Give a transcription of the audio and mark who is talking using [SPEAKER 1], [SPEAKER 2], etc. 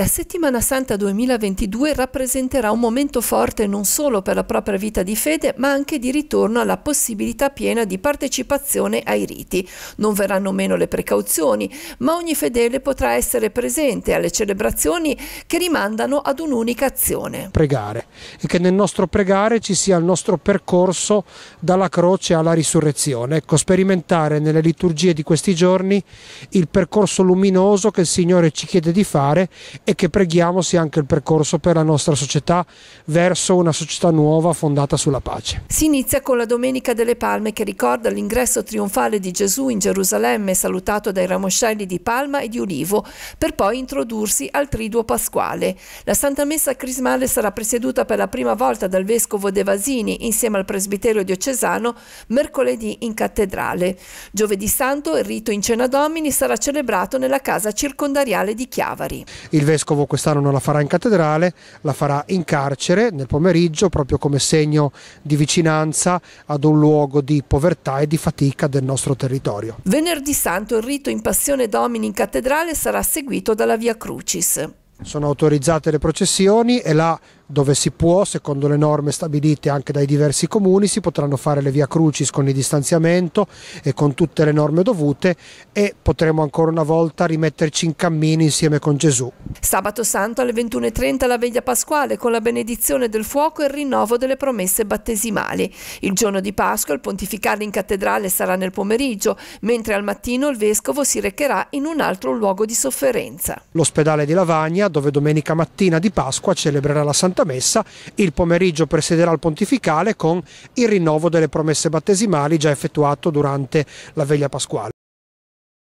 [SPEAKER 1] La settimana santa 2022 rappresenterà un momento forte non solo per la propria vita di fede, ma anche di ritorno alla possibilità piena di partecipazione ai riti. Non verranno meno le precauzioni, ma ogni fedele potrà essere presente alle celebrazioni che rimandano ad un'unica azione.
[SPEAKER 2] Pregare e che nel nostro pregare ci sia il nostro percorso dalla croce alla risurrezione. Ecco, sperimentare nelle liturgie di questi giorni il percorso luminoso che il Signore ci chiede di fare e che preghiamo sia anche il percorso per la nostra società verso una società nuova fondata sulla pace.
[SPEAKER 1] Si inizia con la Domenica delle Palme che ricorda l'ingresso trionfale di Gesù in Gerusalemme salutato dai ramoscelli di palma e di olivo per poi introdursi al triduo pasquale. La Santa Messa crismale sarà presieduta per la prima volta dal Vescovo De Vasini insieme al presbiterio diocesano mercoledì in cattedrale. Giovedì Santo il rito in Cena Domini sarà celebrato nella casa circondariale di Chiavari.
[SPEAKER 2] Il vescovo quest'anno non la farà in cattedrale, la farà in carcere nel pomeriggio proprio come segno di vicinanza ad un luogo di povertà e di fatica del nostro territorio.
[SPEAKER 1] Venerdì Santo il rito in Passione Domini in cattedrale sarà seguito dalla Via Crucis.
[SPEAKER 2] Sono autorizzate le processioni e là dove si può, secondo le norme stabilite anche dai diversi comuni, si potranno fare le via crucis con il distanziamento e con tutte le norme dovute e potremo ancora una volta rimetterci in cammino insieme con Gesù.
[SPEAKER 1] Sabato Santo alle 21.30 la veglia pasquale con la benedizione del fuoco e il rinnovo delle promesse battesimali. Il giorno di Pasqua il pontificale in cattedrale sarà nel pomeriggio, mentre al mattino il vescovo si recherà in un altro luogo di sofferenza.
[SPEAKER 2] L'ospedale di Lavagna, dove domenica mattina di Pasqua celebrerà la Santa Messa, il pomeriggio presiderà il pontificale con il rinnovo delle promesse battesimali già effettuato durante la veglia pasquale.